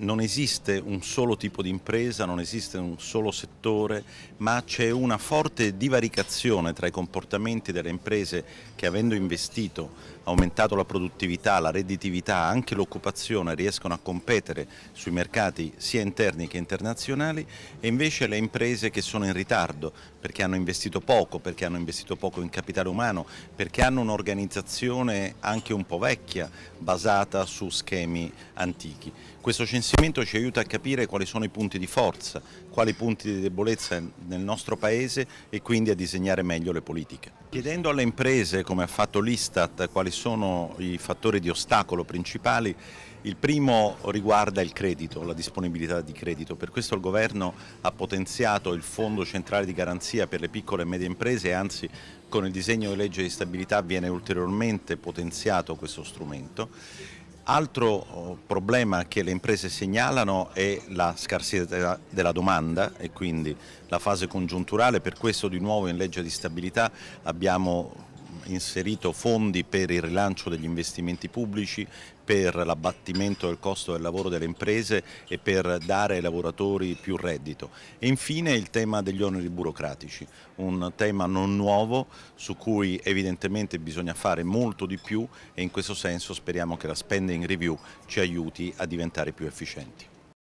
non esiste un solo tipo di impresa, non esiste un solo settore, ma c'è una forte divaricazione tra i comportamenti delle imprese che avendo investito, aumentato la produttività, la redditività, anche l'occupazione, riescono a competere sui mercati sia interni che internazionali e invece le imprese che sono in ritardo perché hanno investito poco, perché hanno investito poco in capitale umano, perché hanno un'organizzazione anche un po' vecchia basata su schemi antichi. Questo investimento ci aiuta a capire quali sono i punti di forza, quali punti di debolezza nel nostro Paese e quindi a disegnare meglio le politiche. Chiedendo alle imprese, come ha fatto l'Istat, quali sono i fattori di ostacolo principali, il primo riguarda il credito, la disponibilità di credito, per questo il Governo ha potenziato il Fondo Centrale di Garanzia per le piccole e medie imprese e anzi con il disegno di legge di stabilità viene ulteriormente potenziato questo strumento Altro oh, problema che le imprese segnalano è la scarsità della domanda e quindi la fase congiunturale, per questo di nuovo in legge di stabilità abbiamo inserito fondi per il rilancio degli investimenti pubblici, per l'abbattimento del costo del lavoro delle imprese e per dare ai lavoratori più reddito. E infine il tema degli oneri burocratici, un tema non nuovo su cui evidentemente bisogna fare molto di più e in questo senso speriamo che la spending review ci aiuti a diventare più efficienti.